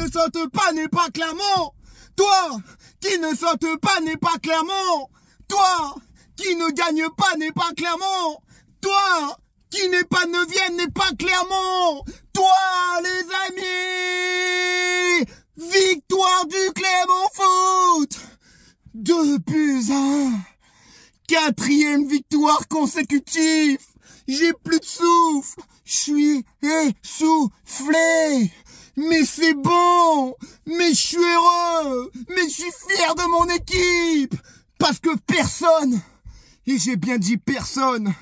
ne saute pas n'est pas clairement Toi qui ne saute pas n'est pas clairement Toi qui ne gagne pas n'est pas clairement Toi qui n'est pas neuvième n'est pas clairement Toi les amis Victoire du Clermont Foot Deux plus un Quatrième victoire consécutive J'ai plus de souffle Je suis essoufflé mais c'est bon Mais je suis heureux Mais je suis fier de mon équipe Parce que personne, et j'ai bien dit personne,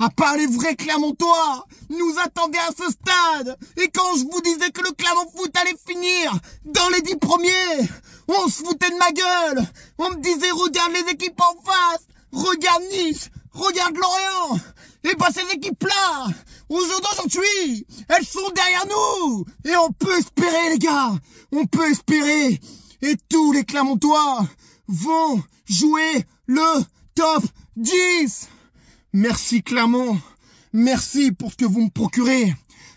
à part les vrais Clermontois, nous attendait à ce stade. Et quand je vous disais que le Clermont Foot allait finir dans les dix premiers, on se foutait de ma gueule. On me disait, regarde les équipes en face, regarde Nice, regarde Lorient. Et pas bah, ces équipes-là, Aujourd'hui, elles sont derrière nous Et on peut espérer, les gars On peut espérer Et tous les Clamontois, vont jouer le top 10 Merci Clamont, Merci pour ce que vous me procurez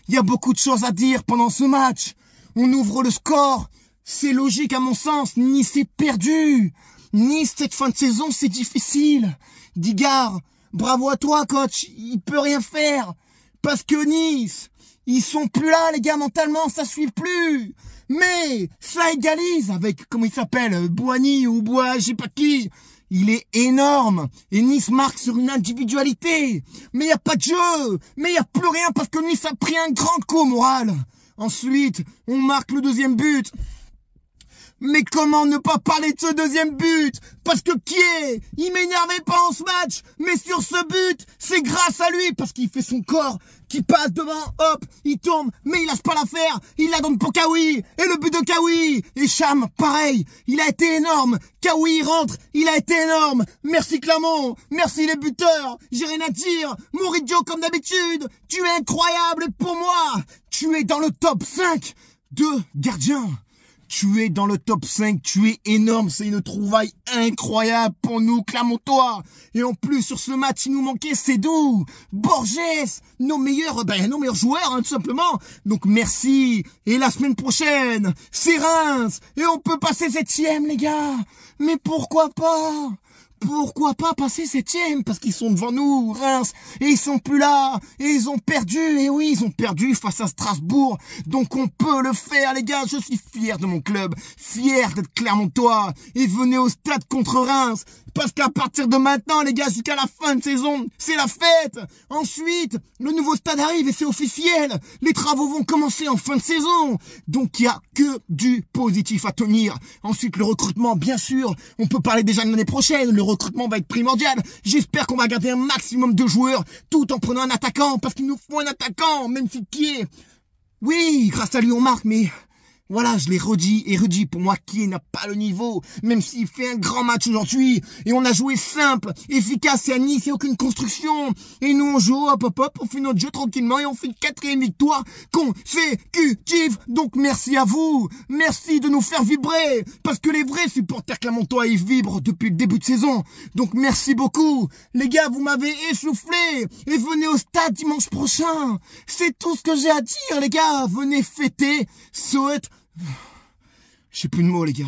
Il y a beaucoup de choses à dire pendant ce match On ouvre le score C'est logique à mon sens, ni c'est perdu Ni cette fin de saison, c'est difficile. Digard, bravo à toi, coach. Il peut rien faire. Parce que Nice, ils sont plus là, les gars, mentalement, ça suit plus. Mais ça égalise avec, comment il s'appelle, euh, Boani ou Bois, je sais pas qui. Il est énorme. Et Nice marque sur une individualité. Mais il n'y a pas de jeu. Mais il n'y a plus rien parce que Nice a pris un grand coup moral. Ensuite, on marque le deuxième but. Mais comment ne pas parler de ce deuxième but Parce que qui est il m'énervait pas en ce match, mais sur ce but, c'est grâce à lui, parce qu'il fait son corps, qui passe devant, hop, il tombe, mais il lâche pas l'affaire, il la donne pour Kawi, et le but de Kawi, et Cham, pareil, il a été énorme, Kawi rentre, il a été énorme, merci Clamont, merci les buteurs, j'ai rien à comme d'habitude, tu es incroyable pour moi, tu es dans le top 5 de gardiens. Tu es dans le top 5, tu es énorme, c'est une trouvaille incroyable pour nous, clamons-toi Et en plus, sur ce match, il nous manquait Cédou, Borges, nos meilleurs, ben, nos meilleurs joueurs, hein, tout simplement. Donc merci. Et la semaine prochaine, c'est Reims. Et on peut passer septième, les gars. Mais pourquoi pas pourquoi pas passer septième Parce qu'ils sont devant nous, Reims, et ils sont plus là, et ils ont perdu, et oui, ils ont perdu face à Strasbourg, donc on peut le faire, les gars, je suis fier de mon club, fier d'être Clermontois, et venez au stade contre Reims, parce qu'à partir de maintenant, les gars, jusqu'à la fin de saison, c'est la fête Ensuite, le nouveau stade arrive et c'est officiel Les travaux vont commencer en fin de saison Donc il n'y a que du positif à tenir Ensuite, le recrutement, bien sûr, on peut parler déjà de l'année prochaine, le recrutement va être primordial. J'espère qu'on va garder un maximum de joueurs tout en prenant un attaquant parce qu'il nous faut un attaquant, même si qui est. Oui, grâce à lui on marque, mais voilà, je l'ai redit et redit. Pour moi, qui n'a pas le niveau, même s'il fait un grand match aujourd'hui, et on a joué simple, efficace, et à aucune construction. Et nous, on joue, hop, hop, hop, on fait notre jeu tranquillement, et on fait une quatrième victoire consécutive. Donc, merci à vous. Merci de nous faire vibrer. Parce que les vrais supporters Clermontois, ils vibrent depuis le début de saison. Donc, merci beaucoup. Les gars, vous m'avez essoufflé. Et venez au stade dimanche prochain. C'est tout ce que j'ai à dire, les gars. Venez fêter. Souhaite j'ai plus de mots, les gars.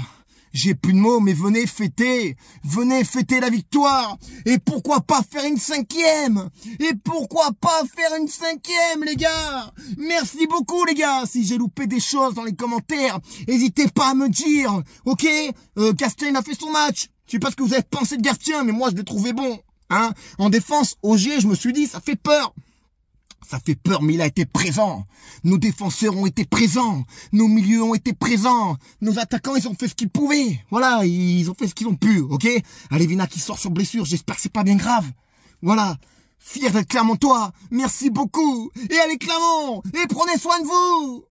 J'ai plus de mots, mais venez fêter. Venez fêter la victoire. Et pourquoi pas faire une cinquième Et pourquoi pas faire une cinquième, les gars Merci beaucoup, les gars. Si j'ai loupé des choses dans les commentaires, n'hésitez pas à me dire. Ok euh, a fait son match. Je sais pas ce que vous avez pensé de Gastien, mais moi, je l'ai trouvé bon. Hein en défense, OG je me suis dit, ça fait peur. Ça fait peur, mais il a été présent. Nos défenseurs ont été présents. Nos milieux ont été présents. Nos attaquants, ils ont fait ce qu'ils pouvaient. Voilà, ils ont fait ce qu'ils ont pu, ok Allez, Vina qui sort sur blessure, j'espère que c'est pas bien grave. Voilà. Fier d'être Clermontois. Merci beaucoup. Et allez Clermont Et prenez soin de vous